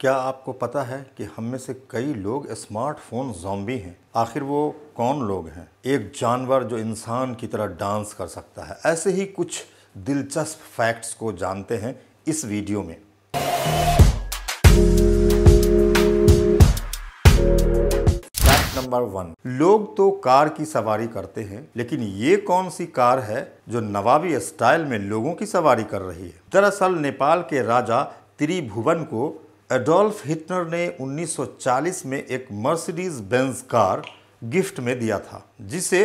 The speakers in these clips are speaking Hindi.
क्या आपको पता है कि हम में से कई लोग स्मार्टफोन जॉम्बी हैं आखिर वो कौन लोग हैं एक जानवर जो इंसान की तरह डांस कर सकता है ऐसे ही कुछ दिलचस्प फैक्ट्स को जानते हैं इस वीडियो में नंबर वन लोग तो कार की सवारी करते हैं लेकिन ये कौन सी कार है जो नवाबी स्टाइल में लोगों की सवारी कर रही है दरअसल नेपाल के राजा त्रिभुवन को एडोल्फ हिटनर ने 1940 में एक मर्सिडीज बेंज कार गिफ्ट में दिया था जिसे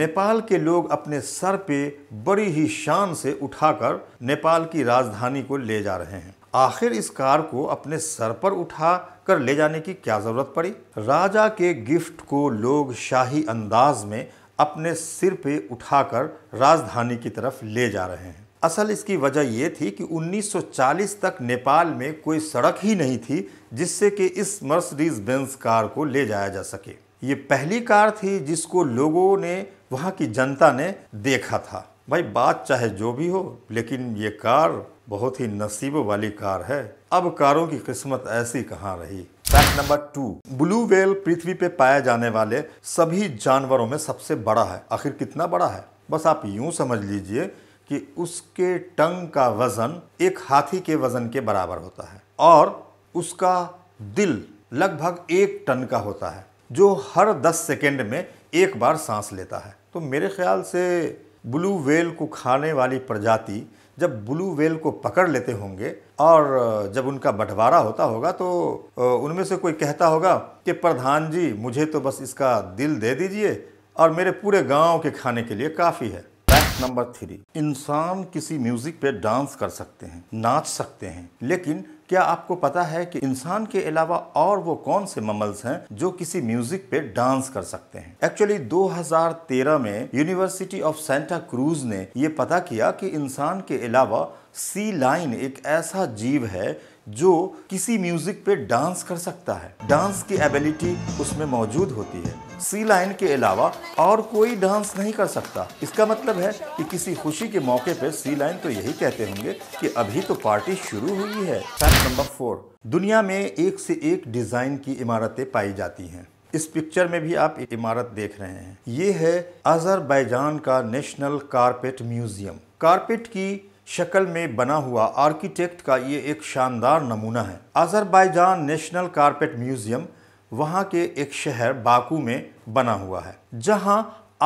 नेपाल के लोग अपने सर पे बड़ी ही शान से उठाकर नेपाल की राजधानी को ले जा रहे हैं आखिर इस कार को अपने सर पर उठा कर ले जाने की क्या ज़रूरत पड़ी राजा के गिफ्ट को लोग शाही अंदाज में अपने सिर पे उठाकर राजधानी की तरफ ले जा रहे हैं असल इसकी वजह ये थी कि 1940 तक नेपाल में कोई सड़क ही नहीं थी जिससे कि इस मर्सडीज बेंस कार को ले जाया जा सके ये पहली कार थी जिसको लोगों ने वहाँ की जनता ने देखा था भाई बात चाहे जो भी हो लेकिन ये कार बहुत ही नसीब वाली कार है अब कारों की किस्मत ऐसी कहाँ रही fact number two blue whale पृथ्वी पे पाए जाने वाले सभी जानवरों में सबसे बड़ा है आखिर कितना बड़ा है बस आप यूं समझ लीजिए कि उसके टंग का वज़न एक हाथी के वज़न के बराबर होता है और उसका दिल लगभग एक टन का होता है जो हर दस सेकेंड में एक बार सांस लेता है तो मेरे ख्याल से ब्लू वेल को खाने वाली प्रजाति जब ब्लू वेल को पकड़ लेते होंगे और जब उनका बंटवारा होता होगा तो उनमें से कोई कहता होगा कि प्रधान जी मुझे तो बस इसका दिल दे दीजिए और मेरे पूरे गांव के खाने के लिए काफ़ी है नंबर थ्री इंसान किसी म्यूजिक पे डांस कर सकते हैं नाच सकते हैं लेकिन क्या आपको पता है कि इंसान के अलावा और वो कौन से ममल्स हैं जो किसी म्यूजिक पे डांस कर सकते हैं एक्चुअली 2013 में यूनिवर्सिटी ऑफ सेंटा क्रूज ने ये पता किया कि इंसान के अलावा सी लाइन एक ऐसा जीव है जो किसी म्यूजिक पे डांस कर सकता है डांस की एबिलिटी उसमें मौजूद होती है सी लाइन के अलावा और कोई डांस नहीं कर सकता इसका मतलब है कि किसी खुशी के मौके पे सी लाइन तो यही कहते होंगे कि अभी तो पार्टी शुरू हुई है फैक्ट नंबर फोर दुनिया में एक से एक डिजाइन की इमारतें पाई जाती हैं इस पिक्चर में भी आप इमारत देख रहे हैं ये है अजरबैजान का नेशनल कारपेट म्यूजियम कारपेट की शक्ल में बना हुआ आर्किटेक्ट का ये एक शानदार नमूना है अजरबैजान नेशनल कारपेट म्यूज़ियम वहाँ के एक शहर बाकू में बना हुआ है जहाँ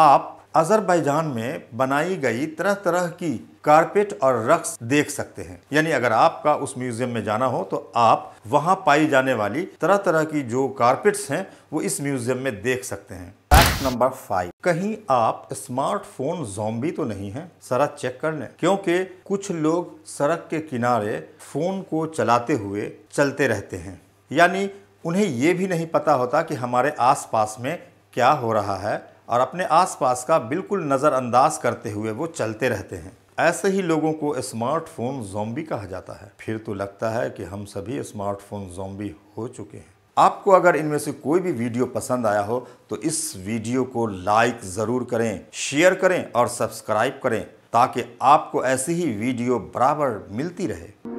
आप अजरबैजान में बनाई गई तरह तरह की कारपेट और रक्स देख सकते हैं यानी अगर आपका उस म्यूजियम में जाना हो तो आप वहाँ पाई जाने वाली तरह तरह की जो कारपेट्स हैं वो इस म्यूजियम में देख सकते हैं प्रश्न नंबर फाइव कहीं आप स्मार्टफोन जोम्बी तो नहीं है सड़क चेक कर लें क्योंकि कुछ लोग सड़क के किनारे फ़ोन को चलाते हुए चलते रहते हैं यानी उन्हें ये भी नहीं पता होता कि हमारे आसपास में क्या हो रहा है और अपने आसपास का बिल्कुल नज़रअंदाज करते हुए वो चलते रहते हैं ऐसे ही लोगों को स्मार्टफोन जोम्बी कहा जाता है फिर तो लगता है कि हम सभी स्मार्टफोन जोम्बी हो चुके हैं आपको अगर इनमें से कोई भी वीडियो पसंद आया हो तो इस वीडियो को लाइक ज़रूर करें शेयर करें और सब्सक्राइब करें ताकि आपको ऐसी ही वीडियो बराबर मिलती रहे